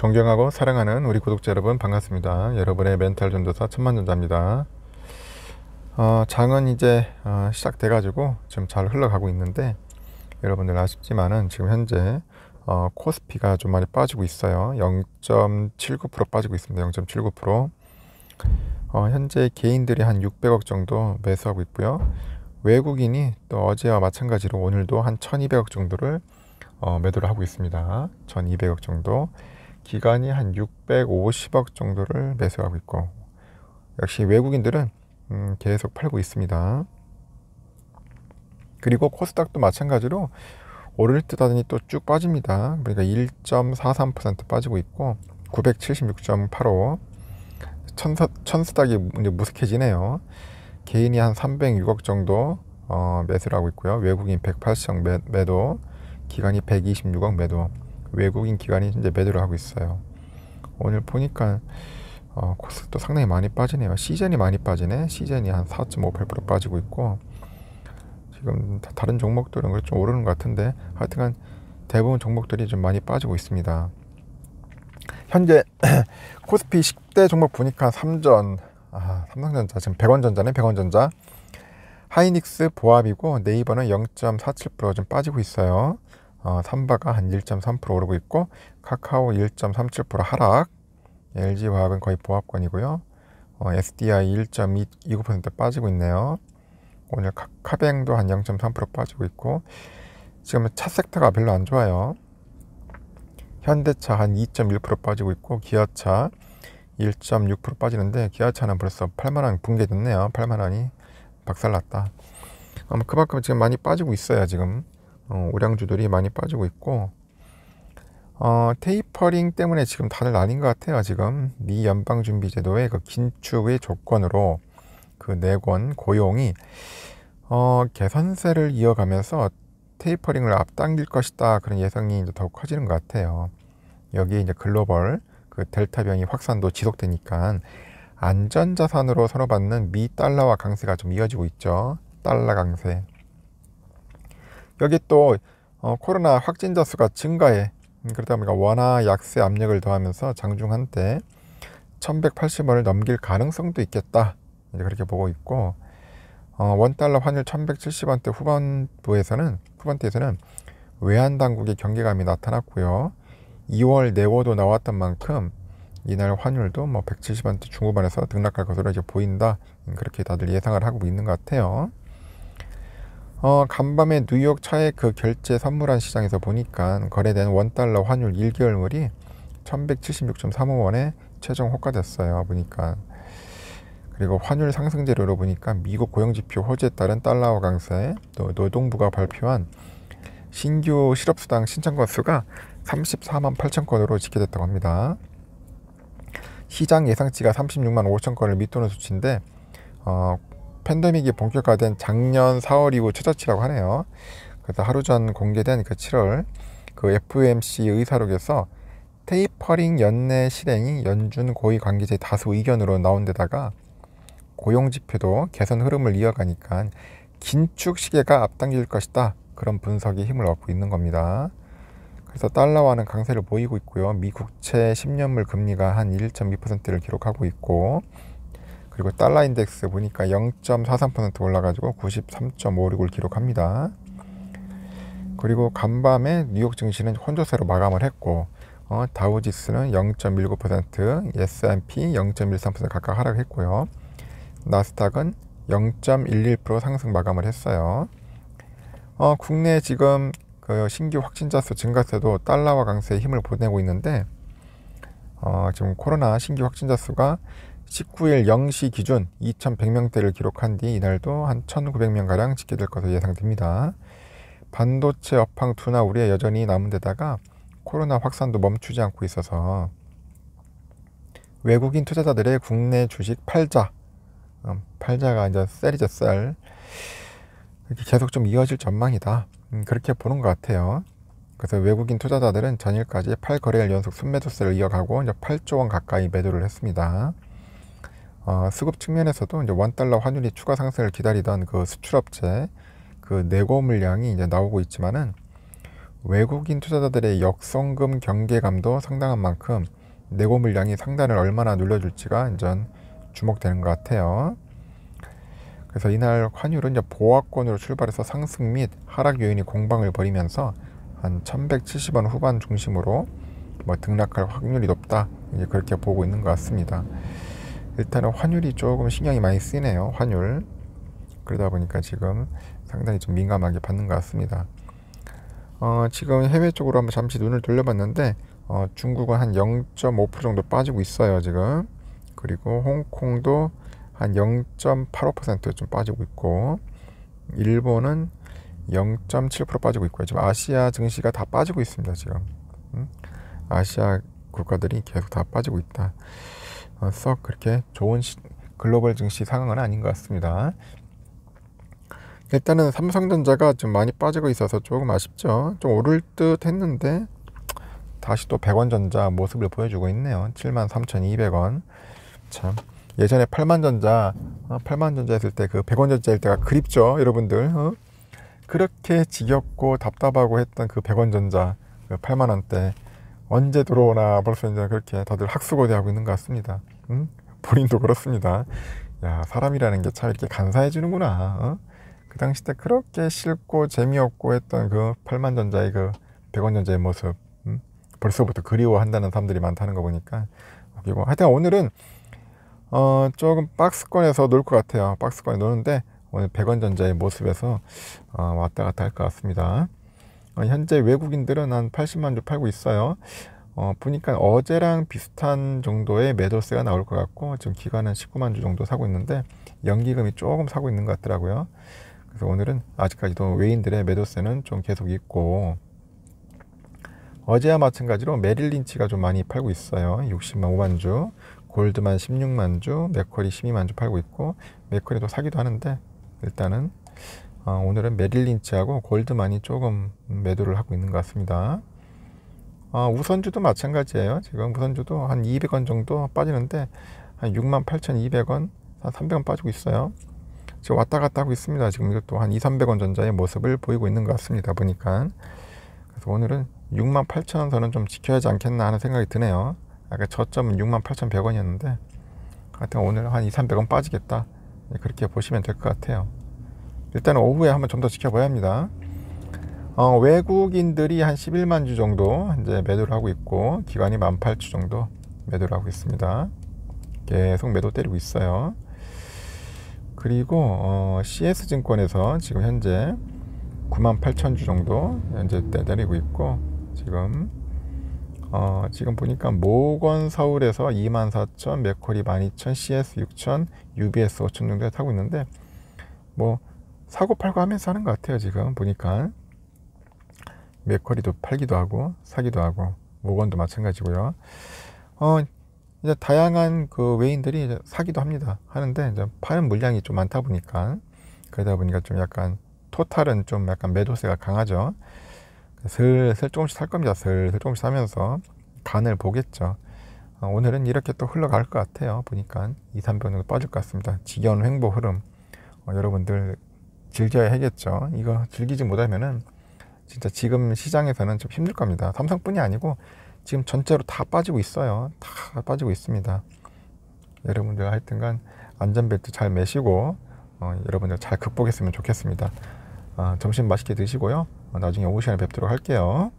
존경하고 사랑하는 우리 구독자 여러분 반갑습니다. 여러분의 멘탈 전도사 천만 전자입니다. 어, 장은 이제 어, 시작돼가지고 지금 잘 흘러가고 있는데 여러분들 아쉽지만은 지금 현재 어, 코스피가 좀 많이 빠지고 있어요. 0.79% 빠지고 있습니다. 0.79% 어, 현재 개인들이 한 600억 정도 매수하고 있고요. 외국인이 또 어제와 마찬가지로 오늘도 한 1200억 정도를 어, 매도를 하고 있습니다. 1200억 정도. 기간이 한 650억 정도를 매수하고 있고 역시 외국인들은 음, 계속 팔고 있습니다. 그리고 코스닥도 마찬가지로 오를 듯 하더니 또 쭉 빠집니다. 그러니까 1.43% 빠지고 있고 976.85 천사, 천스닥이 이제 무색해지네요. 개인이 한 306억 정도 어, 매수를 하고 있고요. 외국인 180억 매, 매도, 기간이 126억 매도. 외국인 기관이 이제 매도를 하고 있어요. 오늘 보니까 어, 코스도 상당히 많이 빠지네요. 시젠이 많이 빠지네. 시젠이 한4.58% 빠지고 있고 지금 다른 종목들은 좀 오르는 것 같은데 하여튼간 대부분 종목들이 좀 많이 빠지고 있습니다. 현재 코스피 10대 종목 보니까 삼전 아, 삼성전자 지금 100원전자네 100원전자 하이닉스 보합이고 네이버는 0.47%좀 빠지고 있어요. 어, 삼바가 한 1.3% 오르고 있고 카카오 1.37% 하락 LG화학은 거의 보합권이고요 어, SDI 1.29% 빠지고 있네요 오늘 카, 카뱅도 한 0.3% 빠지고 있고 지금 차 섹터가 별로 안 좋아요 현대차 한 2.1% 빠지고 있고 기아차 1.6% 빠지는데 기아차는 벌써 8만원 붕괴됐네요 8만원이 박살났다 어, 그만큼 지금 많이 빠지고 있어요 지금 어, 우량주들이 많이 빠지고 있고 어, 테이퍼링 때문에 지금 다들 아닌 것 같아요. 지금 미 연방준비제도의 그 긴축의 조건으로 그 내권 고용이 어, 개선세를 이어가면서 테이퍼링을 앞당길 것이다 그런 예상이 이제 더욱 커지는 것 같아요. 여기에 이제 글로벌 그 델타 변이 확산도 지속되니까 안전자산으로 선호받는 미 달러와 강세가 좀 이어지고 있죠. 달러 강세. 여기 또 어, 코로나 확진자 수가 증가해 음, 그러다 보니까 원화 약세 압력을 더하면서 장중 한때 1180원을 넘길 가능성도 있겠다 이제 그렇게 보고 있고 어, 원달러 환율 1170원대 후반부에서는 후반대에서는 외환 당국의 경계감이 나타났고요 2월 내고도 나왔던 만큼 이날 환율도 뭐 170원대 중후반에서 등락할 것으로 이제 보인다 음, 그렇게 다들 예상을 하고 있는 것 같아요 어, 간밤에 뉴욕 차액 그 결제 선물한 시장에서 보니까 거래된 원달러 환율 1개월물이 1176.35원에 최종 호가됐어요. 보니까 그리고 환율 상승 재료로 보니까 미국 고용지표 호재에 따른 달러 강세 또 노동부가 발표한 신규 실업수당 신청 건수가 34만 8천 건으로 집계됐다고 합니다. 시장 예상치가 36만 5천 건을 밑도는 수치인데 어, 팬데믹이 본격화된 작년 4월 이후 최저치라고 하네요. 그래서 하루 전 공개된 그 7월 그 FOMC 의사록에서 테이퍼링 연내 실행이 연준 고위 관계자의 다수 의견으로 나온 데다가 고용 지표도 개선 흐름을 이어가니까 긴축 시계가 앞당길 것이다. 그런 분석이 힘을 얻고 있는 겁니다. 그래서 달러와는 강세를 보이고 있고요. 미 국채 10년물 금리가 한 1.2%를 기록하고 있고 그리고 달러 인덱스 보니까 0.43% 올라가지고 93.56을 기록합니다. 그리고 간밤에 뉴욕 증시는 혼조세로 마감을 했고 어, 다우지스는 0.19%, S&P 0.13% 각각 하락했고요. 나스닥은 0.11% 상승 마감을 했어요. 어, 국내 지금 그 신규 확진자 수 증가세도 달러와 강세에 힘을 보내고 있는데 어, 지금 코로나 신규 확진자 수가 19일 0시 기준 2,100명대를 기록한 뒤 이날도 한 1,900명가량 집계될 것으로 예상됩니다. 반도체 업황 투나 우리의 여전히 남은 데다가 코로나 확산도 멈추지 않고 있어서 외국인 투자자들의 국내 주식 팔자, 음, 팔자가 이제 셀이죠, 셀. 계속 좀 이어질 전망이다. 음, 그렇게 보는 것 같아요. 그래서 외국인 투자자들은 전일까지 팔거래일 연속 순매도세를 이어가고 이제 8조 원 가까이 매도를 했습니다. 어, 수급 측면에서도 이제 원 달러 환율이 추가 상승을 기다리던 그 수출업체 그 내고 물량이 이제 나오고 있지만은 외국인 투자자들의 역성금 경계감도 상당한 만큼 내고 물량이 상단을 얼마나 눌러줄지가 이제 주목되는 것 같아요. 그래서 이날 환율은 이제 보합권으로 출발해서 상승 및 하락 요인이 공방을 벌이면서 한 1170원 후반 중심으로 뭐 등락할 확률이 높다 이제 그렇게 보고 있는 것 같습니다. 일단은 환율이 조금 신경이 많이 쓰이네요. 환율. 그러다 보니까 지금 상당히 좀 민감하게 받는 것 같습니다. 어, 지금 해외 쪽으로 한번 잠시 눈을 돌려봤는데 어, 중국은 한 0.5% 정도 빠지고 있어요. 지금. 그리고 홍콩도 한 0.85%좀 빠지고 있고 일본은 0.7% 빠지고 있고요. 지금 아시아 증시가 다 빠지고 있습니다. 지금 음? 아시아 국가들이 계속 다 빠지고 있다. 어, 썩 그렇게 좋은 시, 글로벌 증시 상황은 아닌 것 같습니다. 일단은 삼성전자가 좀 많이 빠지고 있어서 조금 아쉽죠. 좀 오를 듯 했는데 다시 또 100원 전자 모습을 보여주고 있네요. 73,200원. 참 예전에 8만 전자, 8만 어, 전자 했을 때 그 100원 전자일 때가 그립죠, 여러분들. 어? 그렇게 지겹고 답답하고 했던 그 100원 전자, 그 8만 원대 언제 들어오나 벌써 이제 그렇게 다들 학수고대하고 있는 것 같습니다. 응? 본인도 그렇습니다. 야 사람이라는 게 참 이렇게 간사해지는구나. 어? 그 당시 때 그렇게 싫고 재미없고 했던 그팔만 전자의 그백원 전자의 모습 응? 벌써부터 그리워한다는 사람들이 많다는 거 보니까 그리고 하여튼 오늘은 어 조금 박스권에서 놀 것 같아요. 박스권에 노는데 오늘 백원 전자의 모습에서 어, 왔다 갔다 할 것 같습니다. 어, 현재 외국인들은 한 80만 주 팔고 있어요. 어, 보니까 어제랑 비슷한 정도의 매도세가 나올 것 같고 지금 기간은 19만 주 정도 사고 있는데 연기금이 조금 사고 있는 것 같더라고요. 그래서 오늘은 아직까지도 외인들의 매도세는 좀 계속 있고 어제와 마찬가지로 메릴린치가 좀 많이 팔고 있어요. 60만 5만 주, 골드만 16만 주, 맥커리 12만 주 팔고 있고 맥커리도 사기도 하는데 일단은 어, 오늘은 메릴린치하고 골드만이 조금 매도를 하고 있는 것 같습니다. 어, 우선주도 마찬가지예요. 지금 우선주도 한 200원 정도 빠지는데 한 68,200원, 한 300원 빠지고 있어요. 지금 왔다 갔다 하고 있습니다. 지금 이것도 한 2, 300원 전자의 모습을 보이고 있는 것 같습니다. 보니까 그래서 오늘은 68,000원 선은 좀 지켜야지 않겠나 하는 생각이 드네요. 아까 저점은 68,100원이었는데 하여튼 오늘 한 2, 300원 빠지겠다. 네, 그렇게 보시면 될 것 같아요. 일단 오후에 한번 좀 더 지켜봐야 합니다. 어, 외국인들이 한 11만 주 정도 이제 매도를 하고 있고 기간이 18,000주 정도 매도를 하고 있습니다. 계속 매도 때리고 있어요. 그리고 어, CS 증권에서 지금 현재 98,000주 정도 현재 때리고 있고 지금 어, 지금 보니까 모건 서울에서 24,000, 메커리 12,000, CS 6,000, UBS 5,000 정도 타고 있는데 뭐 사고 팔고 하면서 하는 것 같아요 지금 보니까 맥커리도 팔기도 하고 사기도 하고 모건도 마찬가지고요. 어, 이제 다양한 그 외인들이 사기도 합니다. 하는데 이제 파는 물량이 좀 많다 보니까 그러다 보니까 좀 약간 토탈은 좀 약간 매도세가 강하죠. 슬슬 조금씩 살 겁니다. 슬슬 조금씩 사면서 간을 보겠죠. 어, 오늘은 이렇게 또 흘러갈 것 같아요. 보니까 2, 3 정도 빠질 것 같습니다. 지겨운 횡보 흐름 어, 여러분들 즐겨야 하겠죠. 이거 즐기지 못하면은 진짜 지금 시장에서는 좀 힘들 겁니다. 삼성뿐이 아니고 지금 전체로 다 빠지고 있어요. 다 빠지고 있습니다. 여러분들 하여튼간 안전벨트 잘 매시고 어, 여러분들 잘 극복했으면 좋겠습니다. 어, 점심 맛있게 드시고요. 어, 나중에 오후 시간에 뵙도록 할게요.